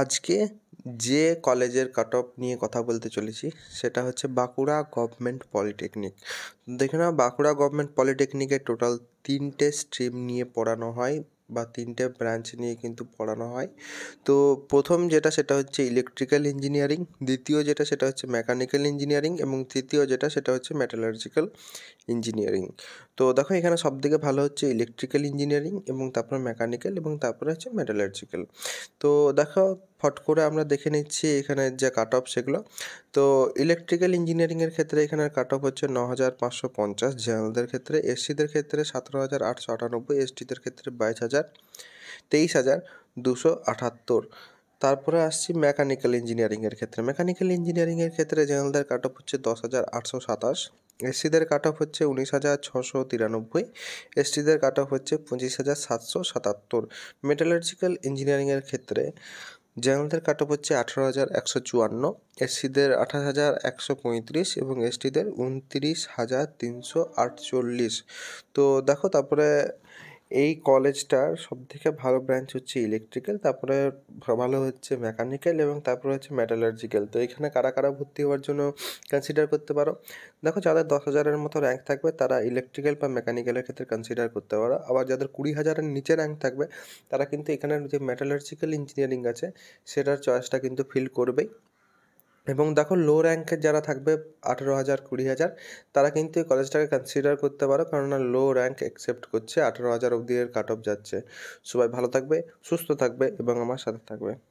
আজকে যে কলেজের কাট অফ নিয়ে কথা বলতে চলেছি সেটা হচ্ছে বাঁকুড়া গভর্নমেন্ট পলিটেকনিক দেখে নাও বাঁকুড়া গভর্নমেন্ট পলিটেকনিকে টোটাল তিনটে স্ট্রিম নিয়ে পড়ানো হয় বা তিনটে ব্রাঞ্চ নিয়ে কিন্তু পড়ানো হয় তো প্রথম যেটা সেটা হচ্ছে ইলেকট্রিক্যাল ইঞ্জিনিয়ারিং দ্বিতীয় যেটা সেটা হচ্ছে মেকানিক্যাল ইঞ্জিনিয়ারিং এবং তৃতীয় যেটা সেটা হচ্ছে মেটালার্জিক্যাল ইঞ্জিনিয়ারিং তো দেখো এখানে সব থেকে ভালো হচ্ছে ইলেকট্রিক্যাল ইঞ্জিনিয়ারিং এবং তারপর মেকানিক্যাল এবং তারপরে হচ্ছে মেটালার্জিক্যাল তো দেখো ফট করে আমরা দেখে নিচ্ছি এখানে যে কাট অফ সেগুলো তো ইলেকট্রিক্যাল ইঞ্জিনিয়ারিংয়ের ক্ষেত্রে এখানে কাট অফ হচ্ছে ন হাজার পাঁচশো পাঁচশো পঞ্চাশ জেনারেলদের ক্ষেত্রে এসসিদের ক্ষেত্রে সতেরো হাজার আটশো আটানব্বই এসটিদের ক্ষেত্রে বাইশ হাজার তেইশ হাজার দুশো আটাত্তর তারপরে আসছি মেকানিক্যাল ইঞ্জিনিয়ারিংয়ের ক্ষেত্রে মেকানিক্যাল ইঞ্জিনিয়ারিংয়ের ক্ষেত্রে জেনারেলদের কাট অফ হচ্ছে দশ হাজার আটশো সাতাশ এসসিদের কাট অফ হচ্ছে উনিশ হাজার ছশো তিরানব্বই এসটিদের কাট অফ হচ্ছে পঁচিশ হাজার সাতশো সাতাত্তর মেটালার্জিক্যাল ইঞ্জিনিয়ারিংয়ের ক্ষেত্রে জেনারেলদের কাট অফ হচ্ছে আঠারো হাজার একশো চুয়ান্ন এসসিদের আঠাশ হাজার একশো পঁয়ত্রিশ এবং এসটিদের উনত্রিশ হাজার তিনশো আটচল্লিশ তো দেখো তারপরে এই কলেজটার সব থেকে ভালো ব্রাঞ্চ হচ্ছে ইলেকট্রিক্যাল তারপরে ভালো হচ্ছে মেকানিক্যাল এবং তারপরে হচ্ছে মেটালার্জিক্যাল তো এখানে কারা কারা ভর্তি হওয়ার জন্য কনসিডার করতে পারো দেখো যাদের দশ হাজারের মতো র্যাঙ্ক থাকবে তারা ইলেকট্রিক্যাল বা মেকানিক্যালের ক্ষেত্রে কনসিডার করতে পারো আবার যাদের কুড়ি হাজারের নিচে র্যাঙ্ক থাকবে তারা কিন্তু এখানে যে মেটালার্জিক্যাল ইঞ্জিনিয়ারিং আছে সেটার চয়েসটা কিন্তু ফিল করবেই এবং দেখো লো র্যাঙ্কের যারা থাকবে আঠেরো হাজার কুড়ি হাজার তারা কিন্তু এই কলেজটাকে কনসিডার করতে পারো কেননা লো র্যাঙ্ক অ্যাকসেপ্ট করছে আঠেরো হাজার অবধি এর কাট অফ যাচ্ছে সবাই ভালো থাকবে সুস্থ থাকবে এবং আমার সাথে থাকবে